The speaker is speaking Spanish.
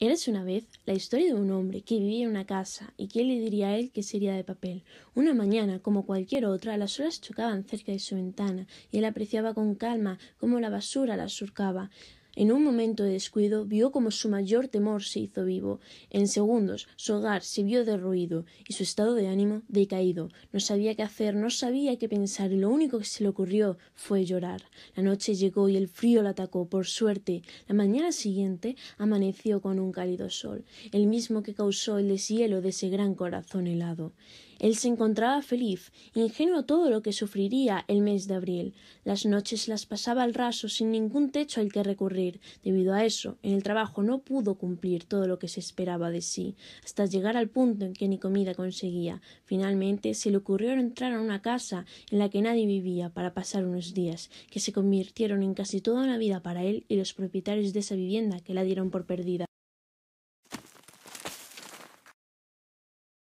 Érase una vez la historia de un hombre que vivía en una casa y que le diría a él que sería de papel. Una mañana, como cualquier otra, las olas chocaban cerca de su ventana y él apreciaba con calma cómo la basura las surcaba. En un momento de descuido vio como su mayor temor se hizo vivo. En segundos su hogar se vio derruido y su estado de ánimo decaído. No sabía qué hacer, no sabía qué pensar y lo único que se le ocurrió fue llorar. La noche llegó y el frío la atacó, por suerte. La mañana siguiente amaneció con un cálido sol, el mismo que causó el deshielo de ese gran corazón helado. Él se encontraba feliz, ingenuo todo lo que sufriría el mes de abril. Las noches las pasaba al raso sin ningún techo al que recurrir Debido a eso, en el trabajo no pudo cumplir todo lo que se esperaba de sí, hasta llegar al punto en que ni comida conseguía. Finalmente se le ocurrió entrar a una casa en la que nadie vivía para pasar unos días, que se convirtieron en casi toda una vida para él y los propietarios de esa vivienda que la dieron por perdida.